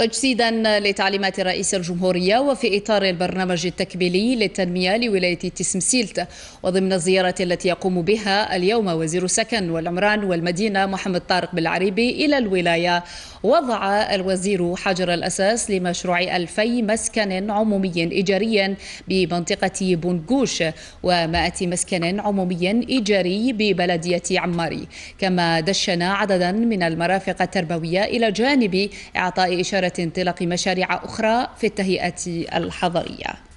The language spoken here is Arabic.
تجسيدا لتعليمات رئيس الجمهورية وفي إطار البرنامج التكميلي للتنمية لولاية تسمسيلت وضمن الزيارة التي يقوم بها اليوم وزير السكن والعمران والمدينة محمد طارق بالعريبي إلى الولاية وضع الوزير حجر الأساس لمشروع 2000 مسكن عمومي إيجاري بمنطقة بنغوش و100 مسكن عمومي إيجاري ببلدية عماري كما دشن عددا من المرافق التربوية إلى جانب إعطاء إشارة انطلاق مشاريع أخرى في التهيئة الحضرية